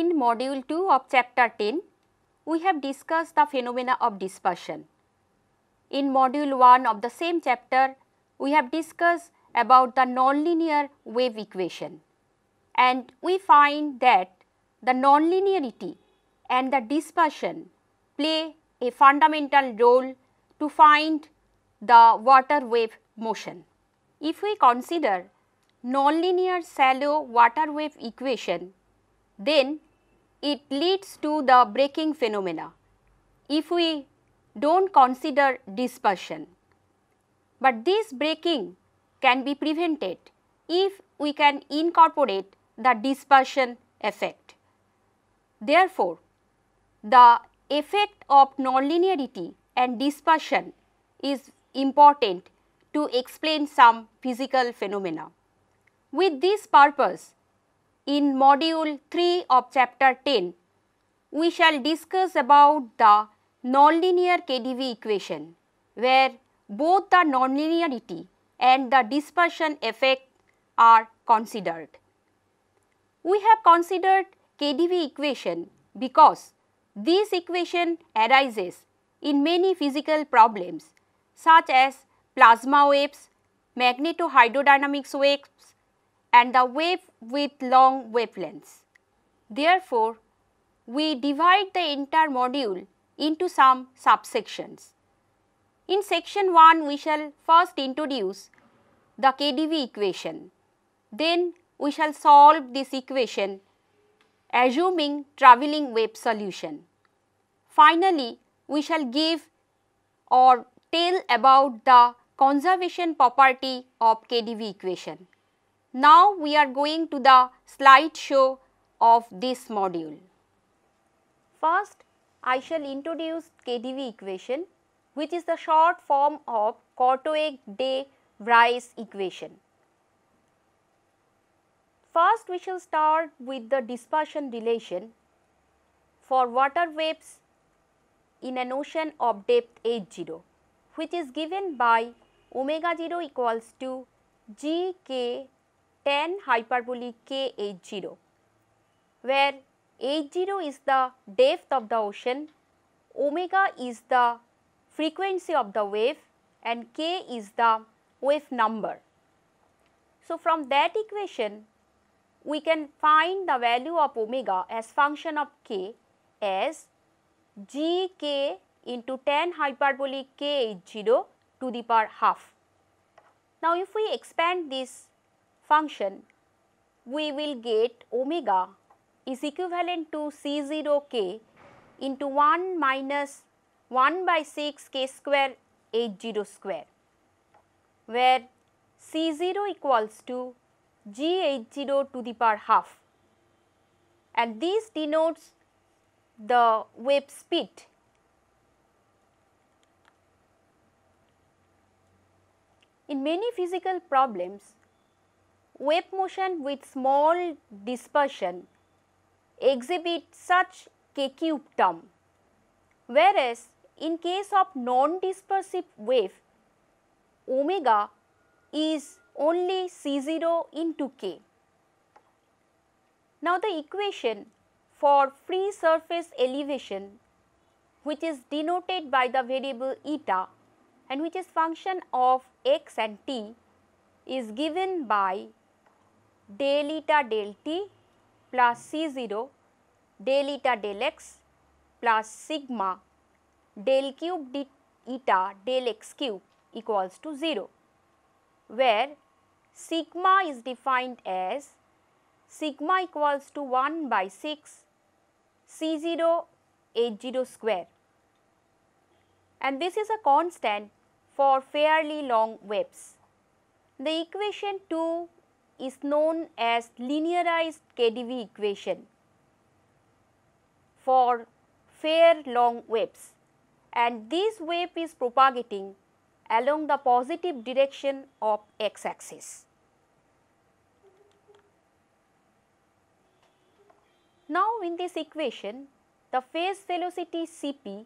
In module 2 of chapter 10, we have discussed the phenomena of dispersion. In module 1 of the same chapter, we have discussed about the nonlinear wave equation and we find that the nonlinearity and the dispersion play a fundamental role to find the water wave motion. If we consider nonlinear shallow water wave equation then it leads to the breaking phenomena if we do not consider dispersion. But this breaking can be prevented if we can incorporate the dispersion effect. Therefore, the effect of nonlinearity and dispersion is important to explain some physical phenomena. With this purpose, in module 3 of chapter 10. We shall discuss about the nonlinear KdV equation where both the nonlinearity and the dispersion effect are considered. We have considered KdV equation because this equation arises in many physical problems such as plasma waves, magnetohydrodynamics waves, and the wave with long wavelengths. Therefore, we divide the entire module into some subsections. In section 1, we shall first introduce the KdV equation. Then we shall solve this equation assuming travelling wave solution. Finally, we shall give or tell about the conservation property of KdV equation. Now we are going to the slideshow of this module. First, I shall introduce KdV equation which is the short form of Kortoig-De-Vries equation. First, we shall start with the dispersion relation for water waves in an ocean of depth H0 which is given by omega 0 equals to g k Ten hyperbolic k h 0 where h 0 is the depth of the ocean, omega is the frequency of the wave and k is the wave number. So, from that equation we can find the value of omega as function of k as g k into ten hyperbolic k h 0 to the power half. Now, if we expand this function, we will get omega is equivalent to C0k into 1 minus 1 by 6 k square h zero square, where C0 equals to g h zero to the power half and this denotes the wave speed. In many physical problems, wave motion with small dispersion exhibit such K-cube term. Whereas, in case of non-dispersive wave, omega is only C0 into K. Now, the equation for free surface elevation which is denoted by the variable eta and which is function of x and t is given by del eta del t plus C 0 del eta del x plus sigma del cube d eta del x cube equals to 0 where sigma is defined as sigma equals to 1 by 6 C 0 H 0 square and this is a constant for fairly long waves. The equation 2 is known as linearized KdV equation for fair long waves and this wave is propagating along the positive direction of x axis. Now, in this equation the phase velocity Cp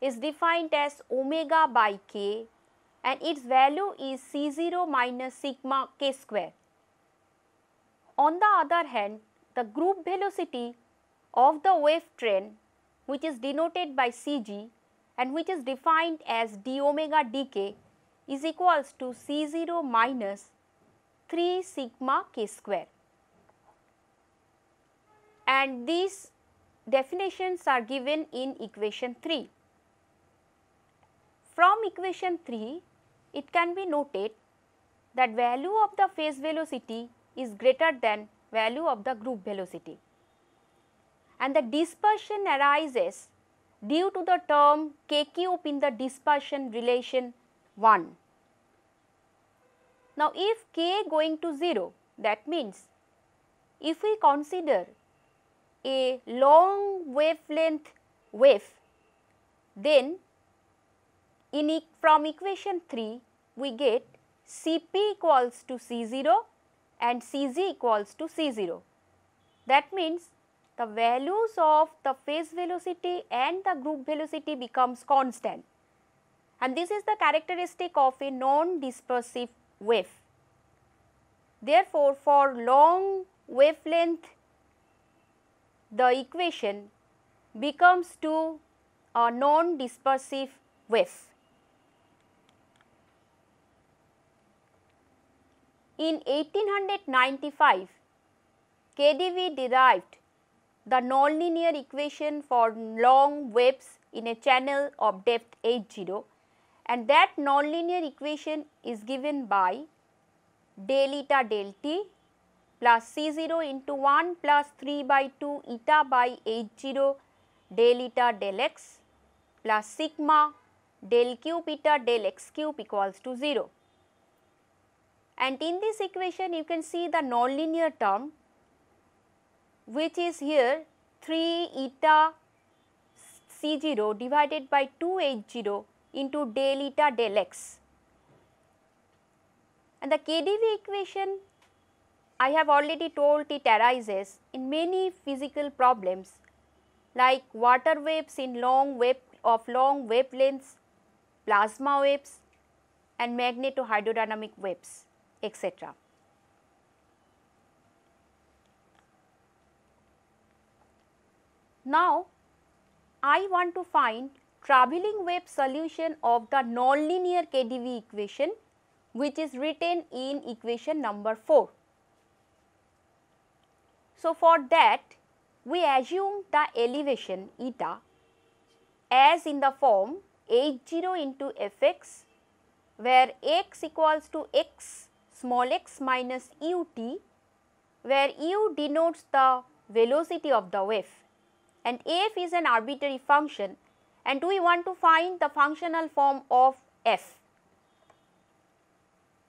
is defined as omega by k and its value is C0 minus sigma k square on the other hand, the group velocity of the wave train which is denoted by Cg and which is defined as d omega dk is equals to C0 minus 3 sigma k square. And these definitions are given in equation 3. From equation 3, it can be noted that value of the phase velocity is greater than value of the group velocity. And the dispersion arises due to the term k cube in the dispersion relation 1. Now, if k going to 0 that means if we consider a long wavelength wave then in e from equation 3 we get Cp equals to C0 and Cz equals to C0. That means the values of the phase velocity and the group velocity becomes constant and this is the characteristic of a non-dispersive wave. Therefore, for long wavelength the equation becomes to a non-dispersive wave. In 1895, KDV derived the nonlinear equation for long waves in a channel of depth h 0 and that nonlinear equation is given by del eta del t plus c 0 into 1 plus 3 by 2 eta by h 0 del eta del x plus sigma del cube eta del x cube equals to 0. And in this equation you can see the nonlinear term which is here 3 eta C 0 divided by 2 H 0 into del eta del x. And the KdV equation I have already told it arises in many physical problems like water waves in long wave of long wavelengths, plasma waves and magnetohydrodynamic waves etc. Now, I want to find travelling wave solution of the nonlinear KdV equation which is written in equation number 4. So, for that we assume the elevation eta as in the form zero into f x where x equals to x small x minus ut where u denotes the velocity of the wave and f is an arbitrary function and we want to find the functional form of f.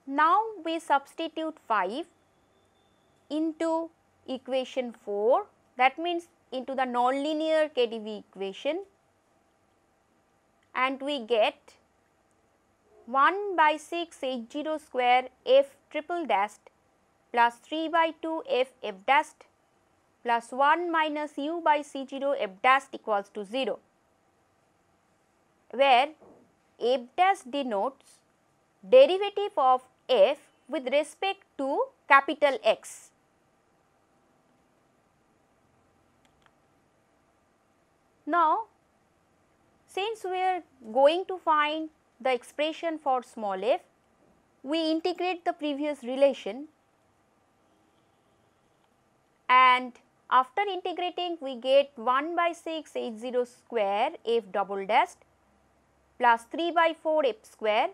Now we substitute 5 into equation 4 that means into the nonlinear KdV equation and we get 1 by 6 zero square f triple dash plus 3 by 2 f f dash plus 1 minus u by c 0 f dash equals to 0 where f dash denotes derivative of f with respect to capital X. Now, since we are going to find the expression for small f, we integrate the previous relation and after integrating we get 1 by 6 h zero square f double dash plus 3 by 4 f square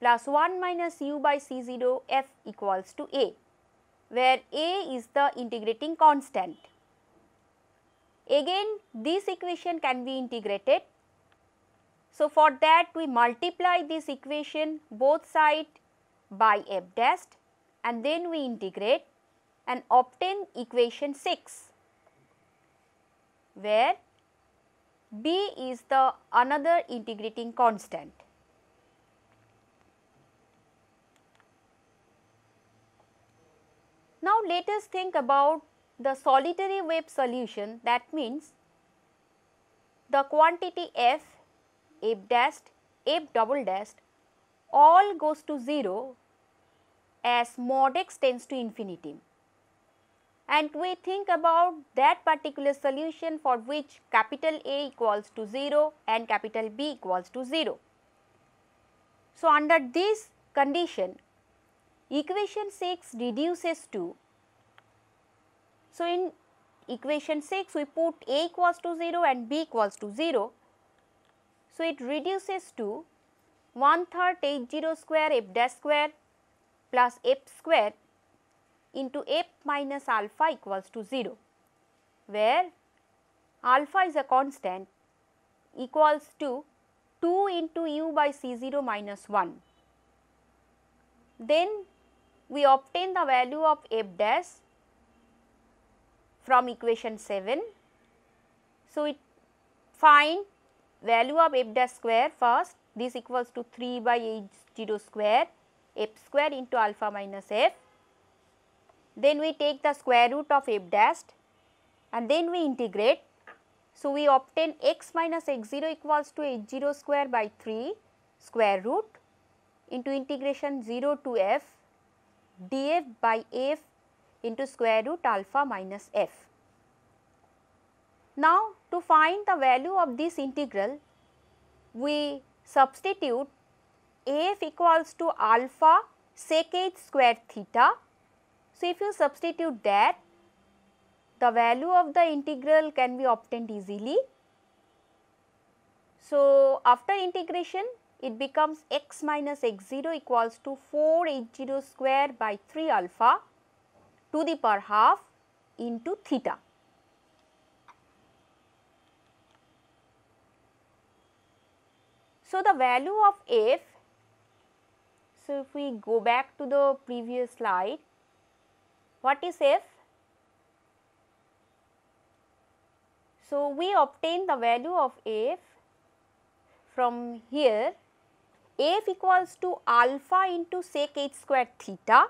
plus 1 minus u by c 0 f equals to a where a is the integrating constant. Again this equation can be integrated so, for that we multiply this equation both side by f dash and then we integrate and obtain equation 6 where b is the another integrating constant. Now, let us think about the solitary wave solution that means the quantity f a dashed, f double dashed all goes to 0 as mod x tends to infinity. And we think about that particular solution for which capital A equals to 0 and capital B equals to 0. So, under this condition equation 6 reduces to. So, in equation 6 we put A equals to 0 and B equals to 0 so, it reduces to 1 third zero square f dash square plus f square into f minus alpha equals to 0, where alpha is a constant equals to 2 into u by c 0 minus 1. Then we obtain the value of f dash from equation 7. So, it find value of f dash square first this equals to 3 by zero square f square into alpha minus f. Then we take the square root of f dash and then we integrate. So, we obtain x minus x 0 equals to h 0 square by 3 square root into integration 0 to f df by f into square root alpha minus f. Now, to find the value of this integral, we substitute AF equals to alpha sec h square theta. So, if you substitute that, the value of the integral can be obtained easily. So, after integration, it becomes x minus x 0 equals to 4 h 0 square by 3 alpha to the power half into theta. So, the value of f, so if we go back to the previous slide, what is f? So, we obtain the value of f from here f equals to alpha into sec h square theta.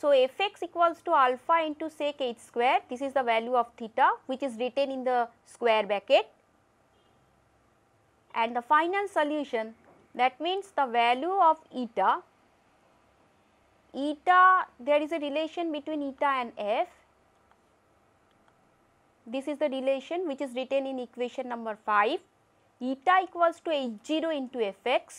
So, f x equals to alpha into sec h square this is the value of theta which is written in the square bracket and the final solution that means the value of eta eta there is a relation between eta and f this is the relation which is written in equation number 5 eta equals to h0 into fx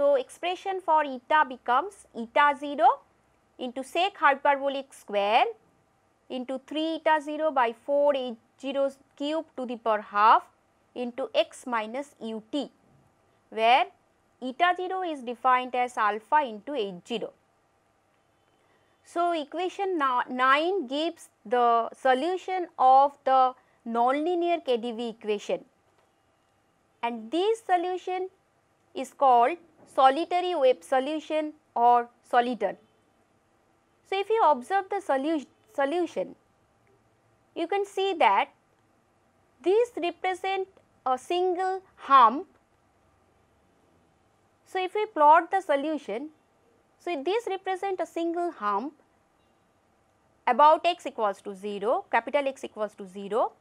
so expression for eta becomes eta 0 into sec hyperbolic square into 3 eta 0 by 4 h 0 cube to the power half into x minus u t where eta 0 is defined as alpha into h 0. So, equation 9 gives the solution of the nonlinear KdV equation and this solution is called solitary wave solution or soliton. So, if you observe the solution solution. You can see that these represent a single hump. So, if we plot the solution, so these represent a single hump about x equals to 0, capital X equals to 0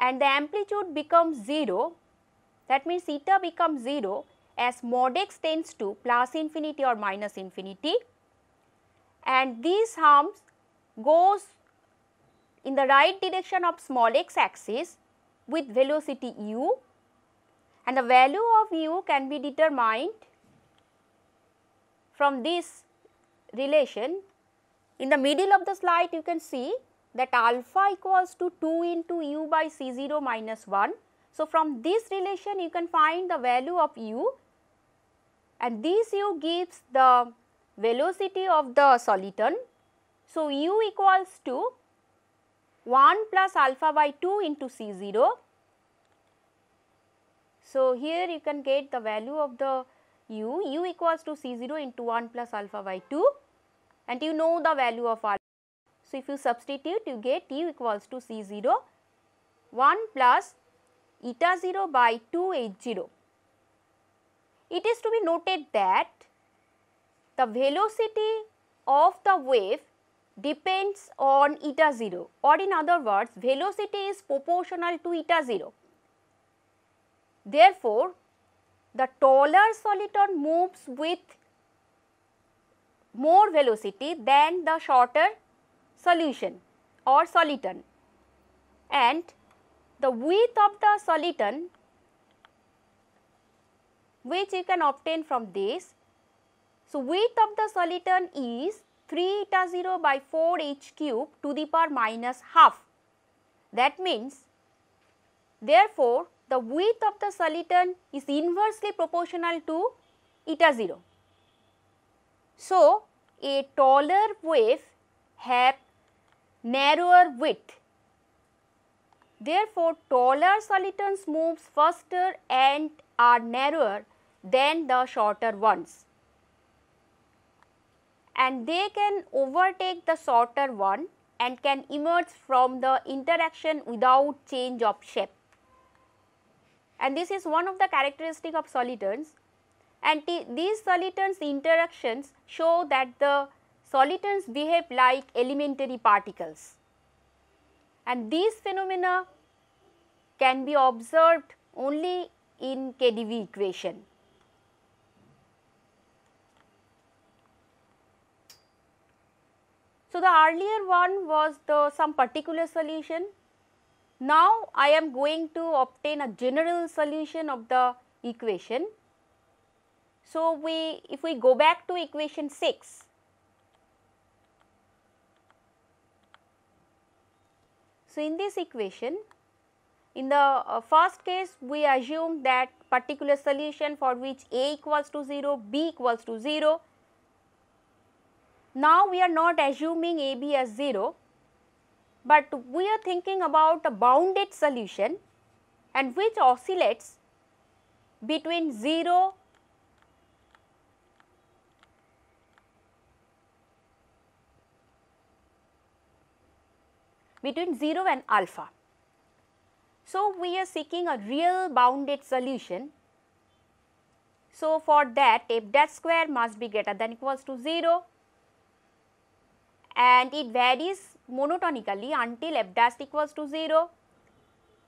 and the amplitude becomes 0 that means eta becomes 0 as mod x tends to plus infinity or minus infinity and these humps goes in the right direction of small x axis with velocity u and the value of u can be determined from this relation. In the middle of the slide you can see that alpha equals to 2 into u by c 0 minus 1. So, from this relation you can find the value of u and this u gives the velocity of the soliton so, u equals to 1 plus alpha by 2 into C 0. So, here you can get the value of the u, u equals to C 0 into 1 plus alpha by 2 and you know the value of alpha. So, if you substitute you get u equals to C 0 1 plus eta 0 by 2 h 0. It is to be noted that the velocity of the wave depends on eta 0 or in other words velocity is proportional to eta 0. Therefore, the taller soliton moves with more velocity than the shorter solution or soliton and the width of the soliton which you can obtain from this. So, width of the soliton is 3 eta 0 by 4 h cube to the power minus half. That means, therefore, the width of the soliton is inversely proportional to eta 0. So, a taller wave have narrower width. Therefore, taller solitons moves faster and are narrower than the shorter ones and they can overtake the shorter one and can emerge from the interaction without change of shape. And this is one of the characteristic of solitons and these solitons interactions show that the solitons behave like elementary particles. And these phenomena can be observed only in KdV equation. So, the earlier one was the some particular solution. Now, I am going to obtain a general solution of the equation. So, we if we go back to equation 6, so in this equation in the uh, first case we assume that particular solution for which a equals to 0, b equals to 0 now we are not assuming AB as 0, but we are thinking about a bounded solution and which oscillates between 0 between 0 and alpha. So, we are seeking a real bounded solution. So, for that f dash square must be greater than equals to 0 and it varies monotonically until f dash equals to 0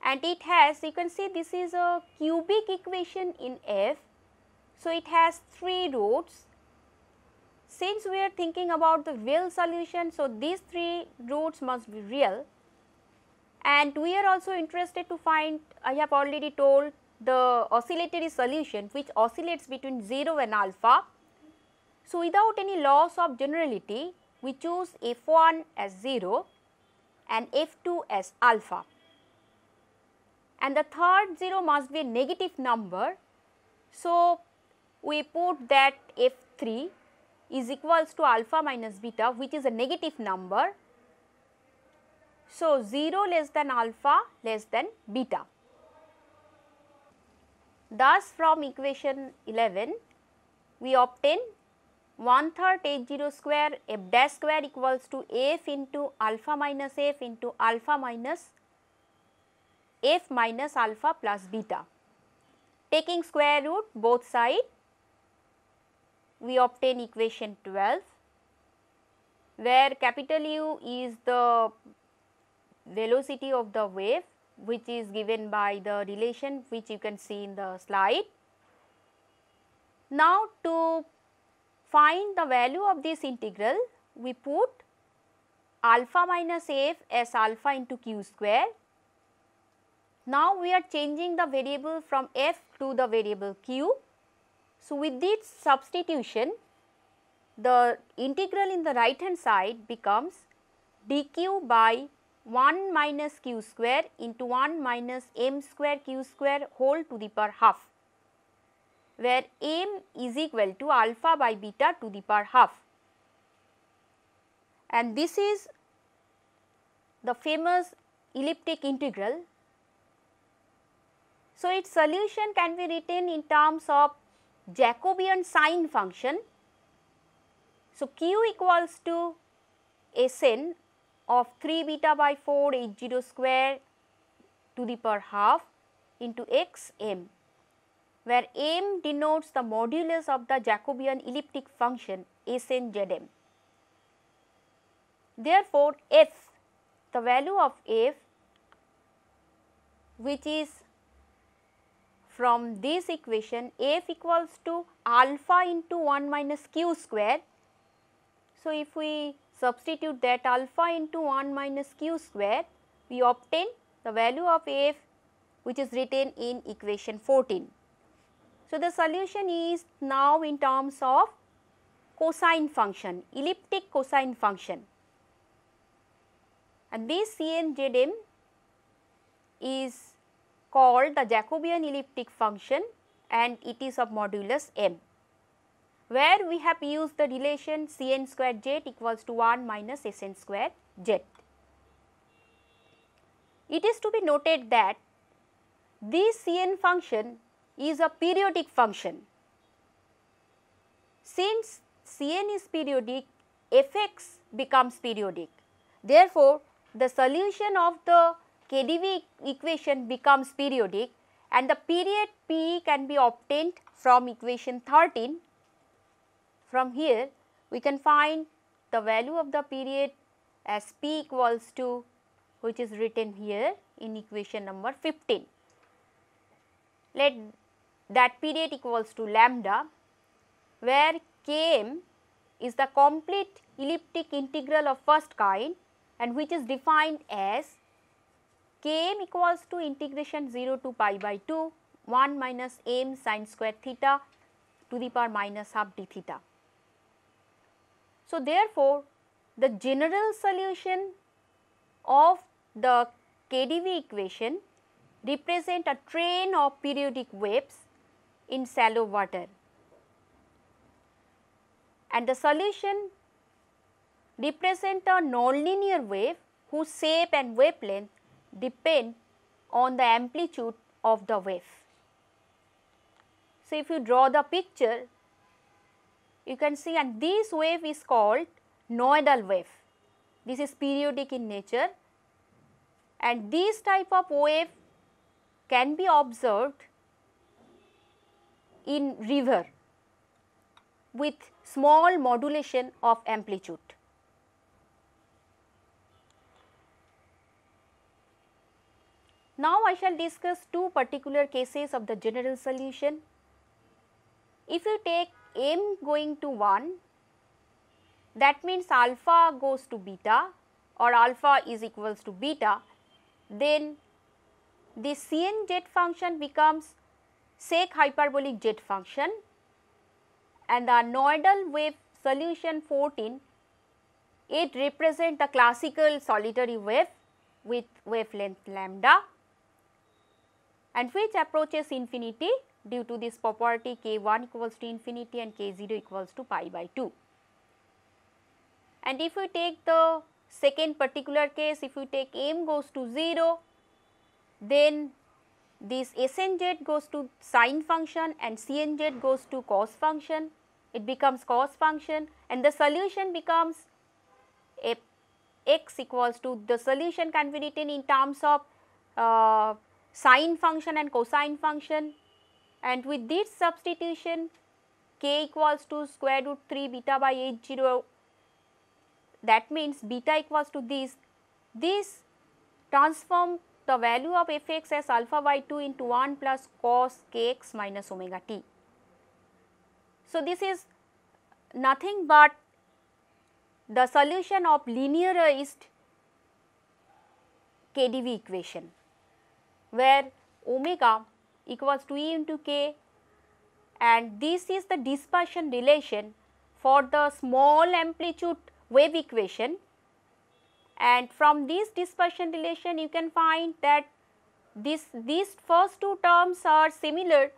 and it has you can see this is a cubic equation in f. So, it has 3 roots. Since we are thinking about the real solution, so these 3 roots must be real and we are also interested to find I have already told the oscillatory solution which oscillates between 0 and alpha. So, without any loss of generality we choose F1 as 0 and F2 as alpha. And the third 0 must be a negative number. So, we put that F3 is equals to alpha minus beta which is a negative number. So, 0 less than alpha less than beta. Thus, from equation 11 we obtain 1 third h 0 square f dash square equals to f into alpha minus f into alpha minus f minus alpha plus beta. Taking square root both side we obtain equation 12 where capital U is the velocity of the wave which is given by the relation which you can see in the slide. Now to find the value of this integral, we put alpha minus f as alpha into q square. Now, we are changing the variable from f to the variable q. So, with this substitution, the integral in the right hand side becomes dq by 1 minus q square into 1 minus m square q square whole to the power half where m is equal to alpha by beta to the power half. And this is the famous elliptic integral. So, its solution can be written in terms of Jacobian sine function. So, q equals to Sn of 3 beta by 4 h 0 square to the power half into x m where m denotes the modulus of the Jacobian elliptic function Sn Zm. Therefore, f the value of f which is from this equation f equals to alpha into 1 minus q square. So, if we substitute that alpha into 1 minus q square we obtain the value of f which is written in equation 14. So, the solution is now in terms of cosine function, elliptic cosine function. And this CNZM is called the Jacobian elliptic function and it is of modulus m, where we have used the relation Cn square z equals to 1 minus Sn square z. It is to be noted that this Cn function is a periodic function. Since Cn is periodic, Fx becomes periodic. Therefore, the solution of the KdV equation becomes periodic and the period P can be obtained from equation 13. From here, we can find the value of the period as P equals to which is written here in equation number 15. Let that period equals to lambda where Km is the complete elliptic integral of first kind and which is defined as Km equals to integration 0 to pi by 2 1 minus m sine square theta to the power minus half d theta. So, therefore, the general solution of the KdV equation represent a train of periodic waves in shallow water. And the solution represent a nonlinear wave whose shape and wavelength depend on the amplitude of the wave. So, if you draw the picture, you can see and this wave is called noidal wave. This is periodic in nature and this type of wave can be observed in river with small modulation of amplitude. Now I shall discuss two particular cases of the general solution. If you take m going to 1 that means alpha goes to beta or alpha is equals to beta then the Cn jet function becomes sec hyperbolic jet function and the noidal wave solution 14 it represent the classical solitary wave with wavelength lambda and which approaches infinity due to this property k1 equals to infinity and k0 equals to pi by 2. And if we take the second particular case, if we take m goes to 0, then this SNZ goes to sine function and CNZ goes to cos function. It becomes cos function and the solution becomes a x equals to the solution can be written in terms of uh, sine function and cosine function and with this substitution k equals to square root 3 beta by h zero. that means beta equals to this. This transform the value of f x as alpha by 2 into 1 plus cos k x minus omega t. So, this is nothing but the solution of linearized KdV equation where omega equals to E into k and this is the dispersion relation for the small amplitude wave equation and from this dispersion relation you can find that this these first two terms are similar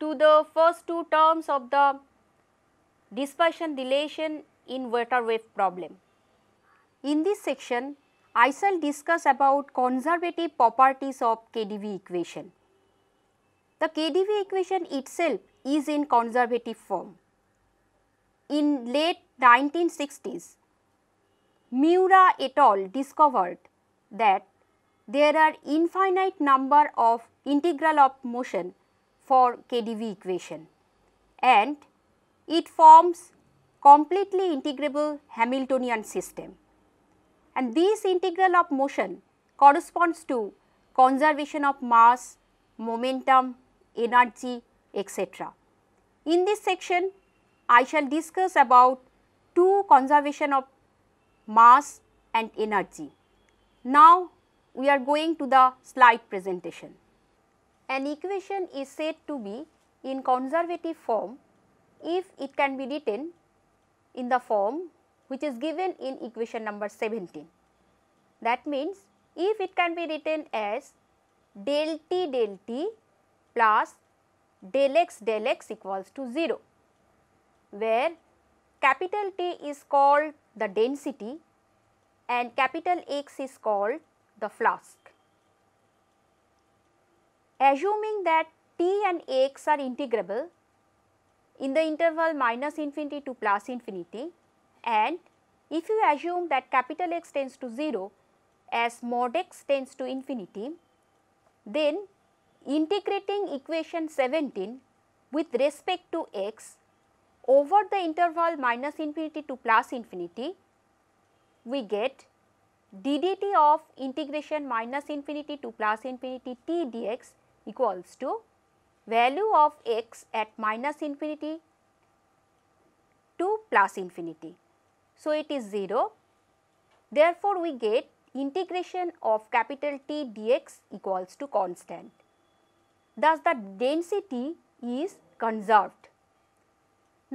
to the first two terms of the dispersion relation in water wave problem. In this section, I shall discuss about conservative properties of KdV equation. The KdV equation itself is in conservative form. In late 1960s, Miura et al discovered that there are infinite number of integral of motion for KdV equation and it forms completely integrable Hamiltonian system. And this integral of motion corresponds to conservation of mass, momentum, energy, etc. In this section, I shall discuss about two conservation of mass and energy. Now we are going to the slide presentation. An equation is said to be in conservative form if it can be written in the form which is given in equation number 17. That means, if it can be written as del t del t plus del x del x equals to 0, where capital T is called the density and capital X is called the flask. Assuming that T and X are integrable in the interval minus infinity to plus infinity and if you assume that capital X tends to 0 as mod x tends to infinity, then integrating equation 17 with respect to x over the interval minus infinity to plus infinity, we get d/dt of integration minus infinity to plus infinity t dx equals to value of x at minus infinity to plus infinity. So, it is 0. Therefore, we get integration of capital T dx equals to constant. Thus, the density is conserved.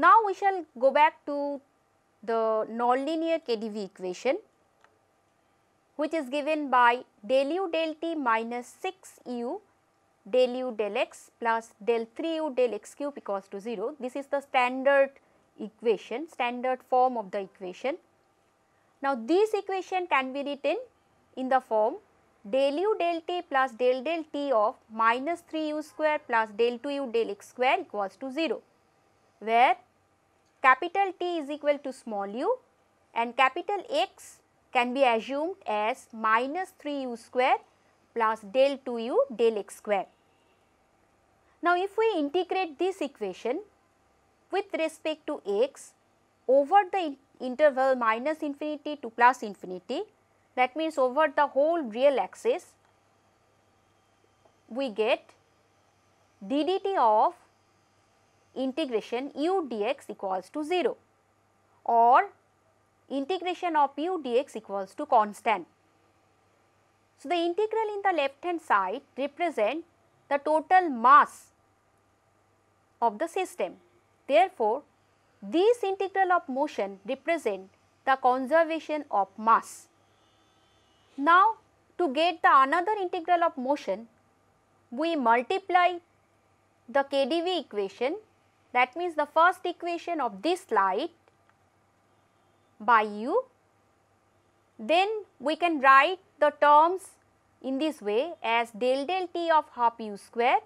Now, we shall go back to the nonlinear KdV equation which is given by del u del t minus 6 u del u del x plus del 3 u del x cube equals to 0. This is the standard equation, standard form of the equation. Now, this equation can be written in the form del u del t plus del del t of minus 3 u square plus del 2 u del x square equals to 0, where capital T is equal to small u and capital X can be assumed as minus 3 u square plus del 2 u del x square. Now, if we integrate this equation with respect to x over the interval minus infinity to plus infinity that means over the whole real axis we get ddt of integration u dx equals to 0 or integration of u dx equals to constant. So, the integral in the left hand side represent the total mass of the system. Therefore, this integral of motion represent the conservation of mass. Now, to get the another integral of motion, we multiply the KdV equation that means the first equation of this light by u. Then we can write the terms in this way as del del t of half u square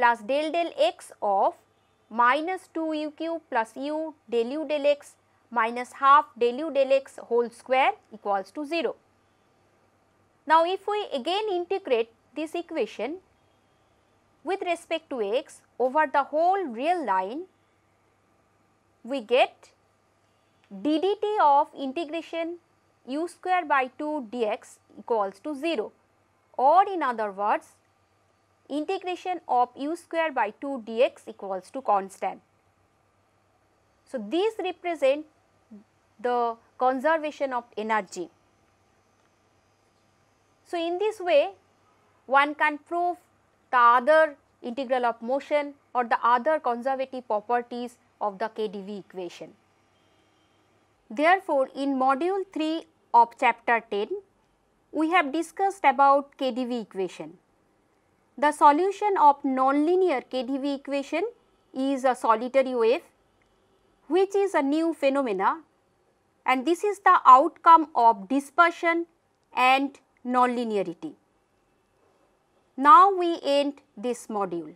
plus del del x of minus 2 u cube plus u del u del x minus half del u del x whole square equals to 0. Now, if we again integrate this equation, with respect to x over the whole real line, we get ddt of integration u square by 2 dx equals to 0 or in other words integration of u square by 2 dx equals to constant. So, these represent the conservation of energy. So, in this way one can prove the other integral of motion or the other conservative properties of the KdV equation. Therefore, in module 3 of chapter 10, we have discussed about KdV equation. The solution of nonlinear KdV equation is a solitary wave which is a new phenomena and this is the outcome of dispersion and nonlinearity. Now we end this module.